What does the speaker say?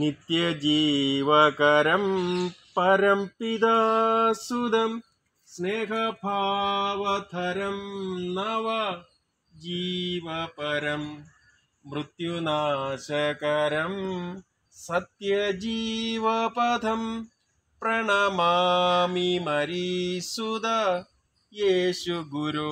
നിത്യജീവകരം പരം പിതാസുതം സ്നേഹഭാവധരം നവ ജീവപരം മൃത്യുനാശകരം സത്യജീവപഥം പ്രണമാമി മരീസുത യേശു ഗുരോ